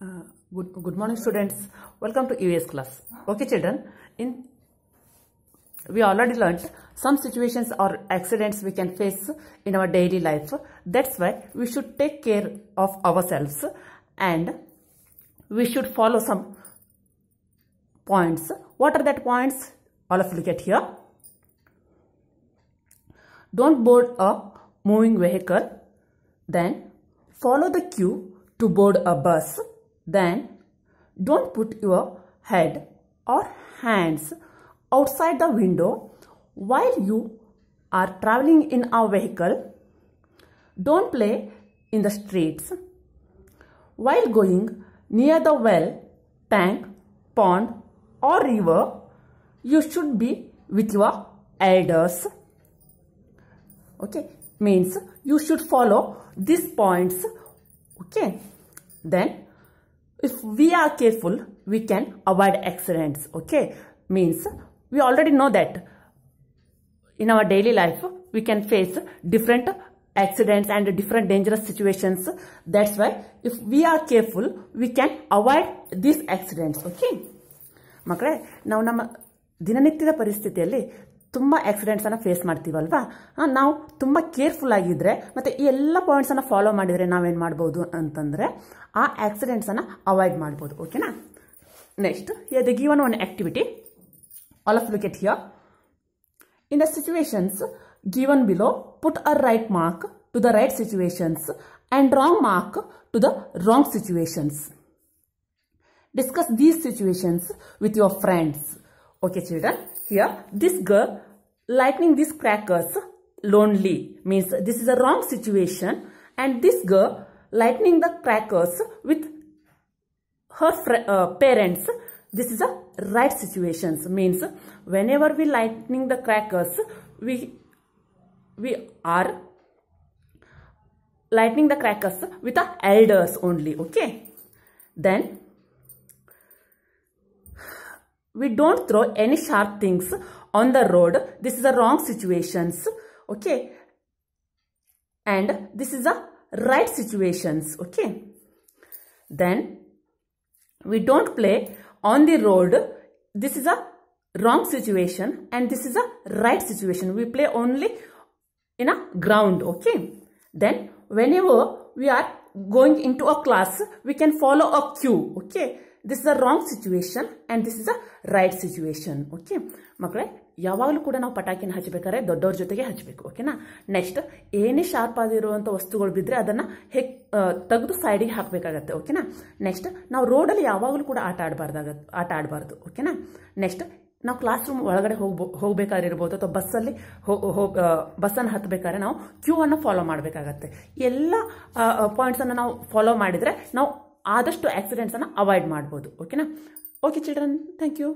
Uh, good, good morning students welcome to us class okay children in we already learnt some situations or accidents we can face in our daily life that's why we should take care of ourselves and we should follow some points what are that points all of you get here don't board a moving vehicle then follow the queue to board a bus then don't put your head or hands outside the window while you are traveling in a vehicle. Don't play in the streets. While going near the well, tank, pond or river, you should be with your elders. Okay, means you should follow these points. Okay, then if we are careful, we can avoid accidents. Okay, means we already know that in our daily life, we can face different accidents and different dangerous situations. That's why if we are careful, we can avoid these accidents. Okay, ಮಕ್ಕಳೇ ನಾವು ನಮ್ಮ ದಿನನಿತ್ಯದ ಪರಿಸ್ಥಿತಿಯಲ್ಲಿ ತುಂಬ ಆಕ್ಸಿಡೆಂಟ್ಸನ್ನು face ಮಾಡ್ತೀವಲ್ವಾ ನಾವು ತುಂಬ careful ಆಗಿದ್ದರೆ ಮತ್ತು ಈ ಎಲ್ಲ ಪಾಯಿಂಟ್ಸನ್ನು ಫಾಲೋ ಮಾಡಿದರೆ ನಾವೇನು ಮಾಡ್ಬೋದು ಅಂತಂದರೆ ಆ ಆಕ್ಸಿಡೆಂಟ್ಸನ್ನು ಅವಾಯ್ಡ್ ಮಾಡ್ಬೋದು ಓಕೆನಾ ನೆಕ್ಸ್ಟ್ ಎದು given one activity all of look at here in the situations given below put a right mark to the right situations and wrong mark to the wrong situations discuss these situations with your friends Okay, children. Here, this girl lighting these crackers lonely means this is a wrong situation and this girl lighting the crackers with her uh, parents this is a right situations means whenever we lighting the crackers we we are lighting the crackers with the elders only okay then we don't throw any sharp things on the road. This is the wrong situations. Okay. And this is the right situations. Okay. Then we don't play on the road. This is a wrong situation and this is a right situation. We play only in a ground. Okay. Then whenever we are going into a class, we can follow a cue. Okay. This is a wrong situation and this is a right situation okay ಮಕ್ಕಳೇ ಯಾವಾಗಲೂ ಕೂಡ ನಾವು ಪಟಾಕಿನ ಹಚ್ಚಬೇಕಾದ್ರೆ ದೊಡ್ಡವ್ರ ಜೊತೆಗೆ ಹಚ್ಚಬೇಕು ಓಕೆನಾ next ಏನೇ sharp ಆಗಿರುವಂಥ ವಸ್ತುಗಳು ಬಿದ್ದರೆ ಅದನ್ನು ಹೆಕ್ ತೆಗೆದು ಸೈಡಿಗೆ ಹಾಕಬೇಕಾಗತ್ತೆ ಓಕೆನಾ ನೆಕ್ಸ್ಟ್ ನಾವು ರೋಡಲ್ಲಿ ಯಾವಾಗಲೂ ಕೂಡ ಆಟ ಆಡಬಾರ್ದಾಗ ಆಟ ಆಡಬಾರ್ದು ಓಕೆನಾ ನೆಕ್ಸ್ಟ್ ನಾವು ಕ್ಲಾಸ್ ರೂಮ್ ಒಳಗಡೆ ಹೋಗ್ಬೋ ಹೋಗ್ಬೇಕಾದ್ರೆ ಇರ್ಬೋದು ಅಥವಾ ಬಸ್ಸಲ್ಲಿ ಹೋಗಿ ಬಸ್ಸನ್ನು ಹತ್ತಬೇಕಾದ್ರೆ ನಾವು ಕ್ಯೂ ಅನ್ನು ಫಾಲೋ ಮಾಡಬೇಕಾಗತ್ತೆ ಎಲ್ಲ ಪಾಯಿಂಟ್ಸನ್ನು ನಾವು ಫಾಲೋ ಮಾಡಿದರೆ ನಾವು ಆದಷ್ಟು ಆಕ್ಸಿಡೆಂಟ್ಸನ್ನು ಅವಾಯ್ಡ್ ಮಾಡ್ಬೋದು ಓಕೆನಾ ಓಕೆ ಚಿಲ್ಡ್ರನ್ ಥ್ಯಾಂಕ್ ಯು